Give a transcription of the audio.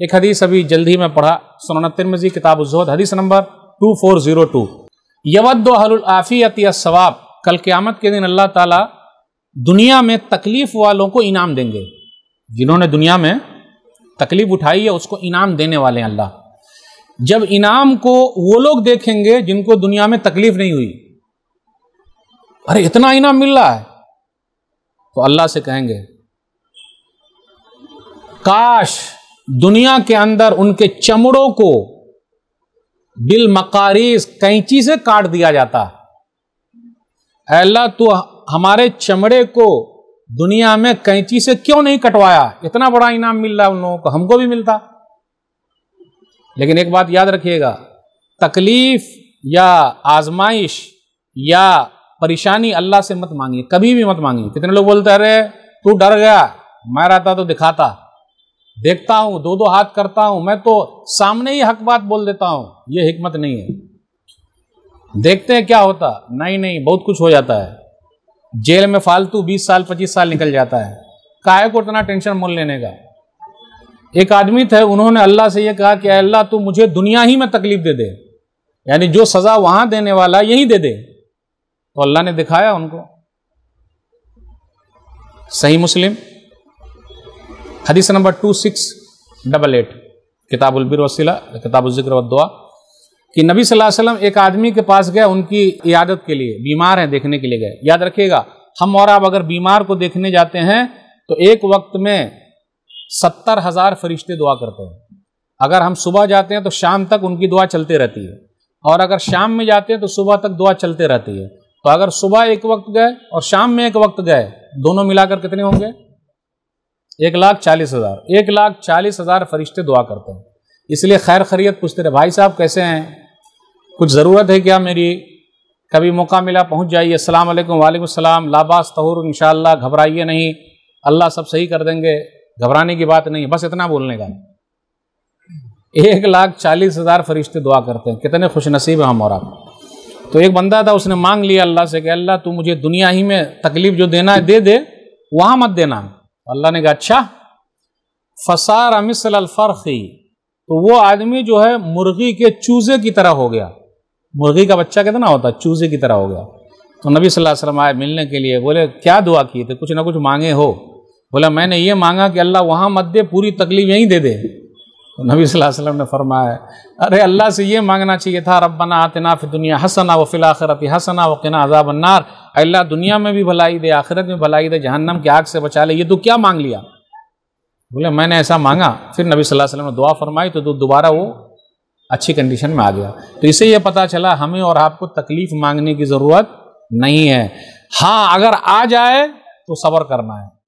एक हदीस अभी जल्द ही मैं पढ़ा सुनाना तिरमजी किताब उजहद हदीस number two four zero two यवदाफियत सवाब कल क़्यामत के दिन अल्लाह ताला दुनिया में तकलीफ़ वालों को इनाम देंगे जिन्होंने दुनिया में तकलीफ़ उठाई है उसको इनाम देने वाले हैं अल्लाह जब इनाम को वो लोग देखेंगे जिनको दुनिया में तकलीफ़ नहीं हुई अरे इतना इनाम मिल रहा है तो अल्लाह से कहेंगे काश दुनिया के अंदर उनके चमड़ों को बिल मकारीस कैंची से काट दिया जाता है अल्लाह तो हमारे चमड़े को दुनिया में कैंची से क्यों नहीं कटवाया इतना बड़ा इनाम मिल रहा है उन लोगों को हमको भी मिलता लेकिन एक बात याद रखिएगा तकलीफ या आजमाइश या परेशानी अल्लाह से मत मांगिए कभी भी मत मांगिए कितने लोग बोलते अरे तू डर गया मैं रहता तो दिखाता देखता हूं दो दो हाथ करता हूं मैं तो सामने ही हक बात बोल देता हूं ये हिकमत नहीं है देखते हैं क्या होता नहीं नहीं बहुत कुछ हो जाता है जेल में फालतू 20 साल 25 साल निकल जाता है काय को इतना टेंशन मोल लेने का एक आदमी थे उन्होंने अल्लाह से यह कहा कि अल्लाह तू मुझे दुनिया ही में तकलीफ दे दे यानी जो सज़ा वहां देने वाला यही दे दे तो अल्लाह ने दिखाया उनको सही मुस्लिम हदीस number two six double eight किताबुलबिर वसीला किताबुलजिक्र दुआ कि नबी सल्लल्लाहु अलैहि वसल्लम एक आदमी के पास गए उनकी इयादत के लिए बीमार हैं देखने के लिए गए याद रखिएगा हम और आप अगर बीमार को देखने जाते हैं तो एक वक्त में सत्तर हज़ार फरिश्ते दुआ करते हैं अगर हम सुबह जाते हैं तो शाम तक उनकी दुआ चलते रहती है और अगर शाम में जाते हैं तो सुबह तक दुआ चलते रहती है तो अगर सुबह एक वक्त गए और शाम में एक वक्त गए दोनों मिलाकर कितने होंगे एक लाख चालीस हज़ार एक लाख चालीस हज़ार फरिश्ते दुआ करते हैं इसलिए खैर खरीत पूछते रहे भाई साहब कैसे हैं कुछ ज़रूरत है क्या मेरी कभी मौका मिला पहुंच जाइए अस्सलाम वालेकुम वालेकुम सलाम लाबास तहूर इंशाल्लाह घबराइए नहीं अल्लाह सब सही कर देंगे घबराने की बात नहीं बस इतना बोलने का एक लाख चालीस हज़ार फरिश्ते दुआ करते हैं कितने खुश नसीब हैं हम और आप तो एक बंदा था उसने मांग लिया अल्लाह से कि अल्लाह तू मुझे दुनिया ही में तकलीफ़ जो देना है दे दे वहाँ मत देना है अल्लाह ने कहा अच्छा फसार मिसल अलफरखी तो वो आदमी जो है मुर्गी के चूजे की तरह हो गया मुर्गी का बच्चा कितना होता चूजे की तरह हो गया तो नबी सल्लल्लाहु अलैहि वसल्लम आए मिलने के लिए बोले क्या दुआ किए थे तो कुछ ना कुछ मांगे हो बोला मैंने ये मांगा कि अल्लाह वहाँ मत दे पूरी तकलीफ यहीं दे दे तो नबी वसल्लम ने फरमाया अरे अल्लाह से ये मांगना चाहिए था रब्बना आतना फिर दुनिया हसना व फिल आखिरत हसना व किना अजाब अन्नार अल्लाह दुनिया में भी भलाई दे आखिरत में भलाई दे जहन्नम की आग से बचा ले ये तो क्या मांग लिया बोले मैंने ऐसा मांगा फिर नबी सल्लल्लाहु अलैहि वसल्लम ने दुआ फरमाई तो दोबारा वो अच्छी कंडीशन में आ गया तो इसे ये पता चला हमें और आपको तकलीफ मांगने की ज़रूरत नहीं है हाँ अगर आ जाए तो सब्र करना है